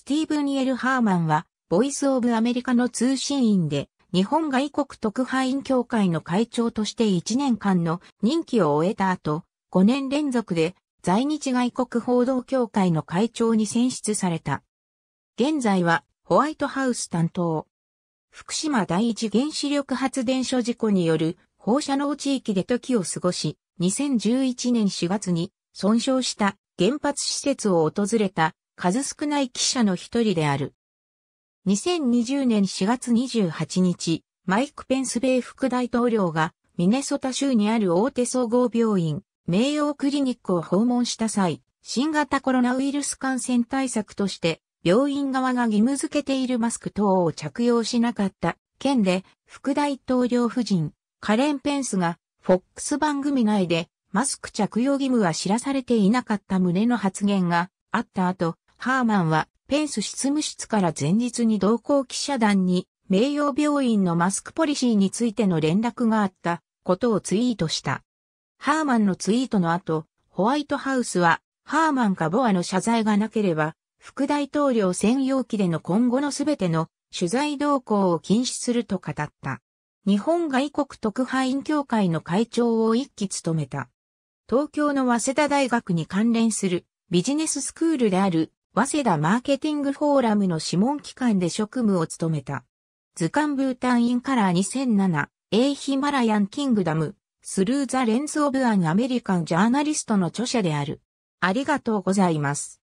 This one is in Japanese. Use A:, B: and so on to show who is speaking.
A: スティーブン・エル・ハーマンは、ボイス・オブ・アメリカの通信員で、日本外国特派員協会の会長として1年間の任期を終えた後、5年連続で在日外国報道協会の会長に選出された。現在はホワイトハウス担当。福島第一原子力発電所事故による放射能地域で時を過ごし、2011年4月に損傷した原発施設を訪れた数少ない記者の一人である。2020年4月28日、マイク・ペンス米副大統領がミネソタ州にある大手総合病院、名誉クリニックを訪問した際、新型コロナウイルス感染対策として、病院側が義務付けているマスク等を着用しなかった県で、副大統領夫人、カレン・ペンスが、フォックス番組内で、マスク着用義務は知らされていなかった旨の発言があった後、ハーマンは、ペンス執務室から前日に同行記者団に、名誉病院のマスクポリシーについての連絡があったことをツイートした。ハーマンのツイートの後、ホワイトハウスは、ハーマンかボアの謝罪がなければ、副大統領専用機での今後のすべての取材動向を禁止すると語った。日本外国特派員協会の会長を一期務めた。東京の早稲田大学に関連するビジネススクールである早稲田マーケティングフォーラムの諮問機関で職務を務めた。図鑑ブータンインカラー2007、A ヒマラヤンキングダム、スルーザレンズオブアンアメリカンジャーナリストの著者である。ありがとうございます。